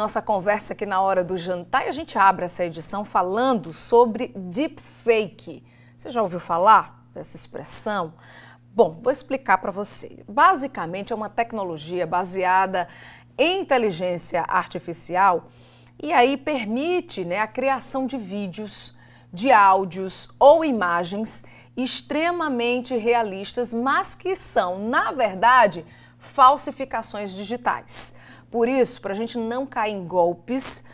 nossa conversa aqui na hora do jantar e a gente abre essa edição falando sobre deepfake. Você já ouviu falar dessa expressão? Bom, vou explicar para você. Basicamente, é uma tecnologia baseada em inteligência artificial e aí permite né, a criação de vídeos, de áudios ou imagens extremamente realistas, mas que são, na verdade, falsificações digitais. Por isso, para a gente não cair em golpes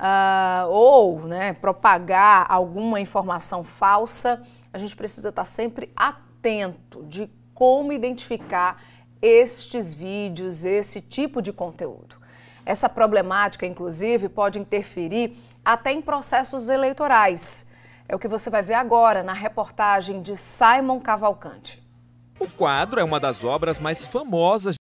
uh, ou né, propagar alguma informação falsa, a gente precisa estar tá sempre atento de como identificar estes vídeos, esse tipo de conteúdo. Essa problemática, inclusive, pode interferir até em processos eleitorais. É o que você vai ver agora na reportagem de Simon Cavalcante. O quadro é uma das obras mais famosas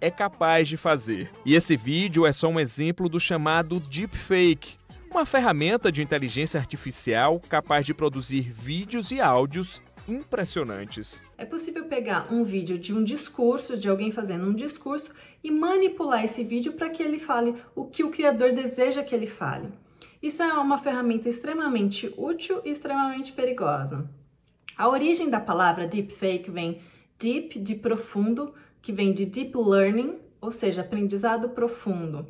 é capaz de fazer. E esse vídeo é só um exemplo do chamado deepfake, uma ferramenta de inteligência artificial capaz de produzir vídeos e áudios impressionantes. É possível pegar um vídeo de um discurso, de alguém fazendo um discurso, e manipular esse vídeo para que ele fale o que o criador deseja que ele fale. Isso é uma ferramenta extremamente útil e extremamente perigosa. A origem da palavra deepfake vem deep, de profundo, que vem de deep learning, ou seja, aprendizado profundo.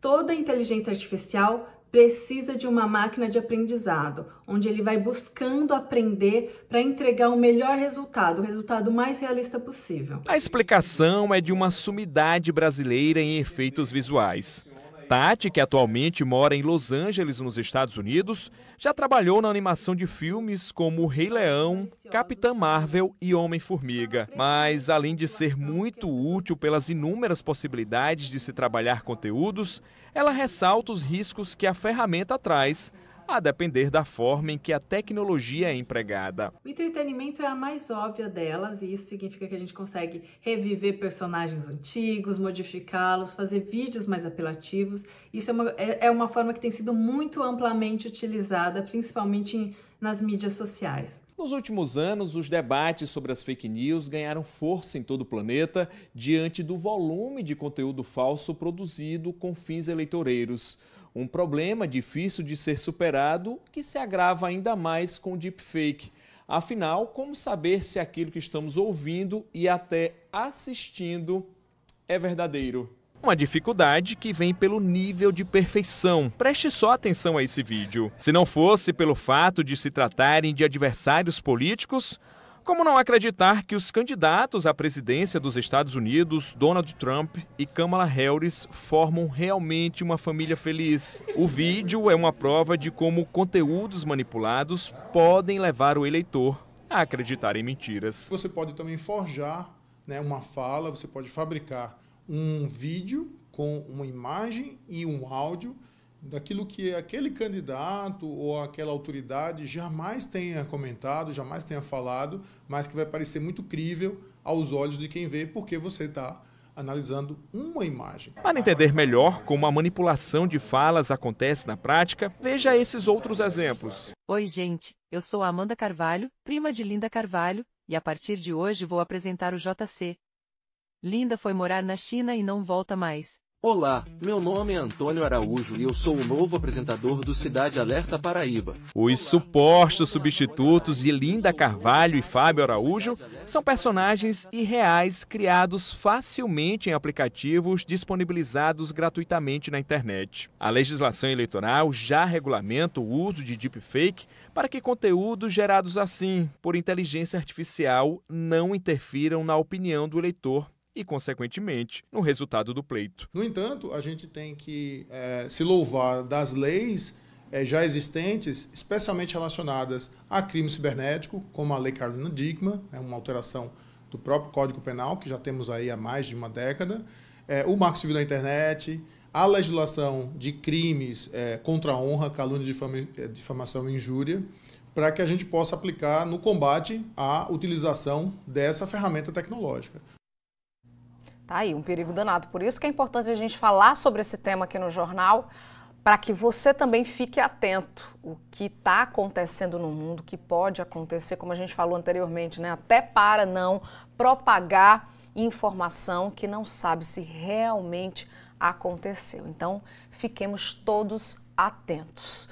Toda inteligência artificial precisa de uma máquina de aprendizado, onde ele vai buscando aprender para entregar o melhor resultado, o resultado mais realista possível. A explicação é de uma sumidade brasileira em efeitos visuais. Tati, que atualmente mora em Los Angeles, nos Estados Unidos, já trabalhou na animação de filmes como Rei Leão, Capitã Marvel e Homem-Formiga. Mas, além de ser muito útil pelas inúmeras possibilidades de se trabalhar conteúdos, ela ressalta os riscos que a ferramenta traz a depender da forma em que a tecnologia é empregada. O entretenimento é a mais óbvia delas, e isso significa que a gente consegue reviver personagens antigos, modificá-los, fazer vídeos mais apelativos. Isso é uma, é, é, uma forma que tem sido muito amplamente utilizada, principalmente em, nas mídias sociais. Nos últimos anos, os debates sobre as fake news ganharam força em todo o planeta diante do volume de conteúdo falso produzido com fins eleitoreiros. Um problema difícil de ser superado que se agrava ainda mais com o deepfake. Afinal, como saber se aquilo que estamos ouvindo e até assistindo é verdadeiro? Uma dificuldade que vem pelo nível de perfeição. Preste só atenção a esse vídeo. Se não fosse pelo fato de se tratarem de adversários políticos, como não acreditar que os candidatos à presidência dos Estados Unidos, Donald Trump e Kamala Harris, formam realmente uma família feliz? O vídeo é uma prova de como conteúdos manipulados podem levar o eleitor a acreditar em mentiras. Você pode também forjar né, uma fala, você pode fabricar um vídeo com uma imagem e um áudio daquilo que aquele candidato ou aquela autoridade jamais tenha comentado, jamais tenha falado, mas que vai parecer muito crível aos olhos de quem vê, porque você está analisando uma imagem. Para entender melhor como a manipulação de falas acontece na prática, veja esses outros exemplos. Oi, gente, eu sou a Amanda Carvalho, prima de Linda Carvalho, e a partir de hoje vou apresentar o JC. Linda foi morar na China e não volta mais. Olá, meu nome é Antônio Araújo e eu sou o novo apresentador do Cidade Alerta Paraíba. Os supostos substitutos de Linda Carvalho e Fábio Araújo são personagens irreais criados facilmente em aplicativos disponibilizados gratuitamente na internet. A legislação eleitoral já regulamenta o uso de deepfake para que conteúdos gerados assim, por inteligência artificial, não interfiram na opinião do eleitor e, consequentemente, no resultado do pleito. No entanto, a gente tem que é, se louvar das leis é, já existentes, especialmente relacionadas a crime cibernético, como a Lei Carolina Digma, é né, uma alteração do próprio Código Penal, que já temos aí há mais de uma década, é, o Marco Civil da Internet, a legislação de crimes é, contra a honra, calúnia, difama, é, difamação e injúria, para que a gente possa aplicar no combate à utilização dessa ferramenta tecnológica. Tá aí um perigo danado. Por isso que é importante a gente falar sobre esse tema aqui no jornal, para que você também fique atento o que está acontecendo no mundo, o que pode acontecer, como a gente falou anteriormente, né? Até para não propagar informação que não sabe se realmente aconteceu. Então, fiquemos todos atentos.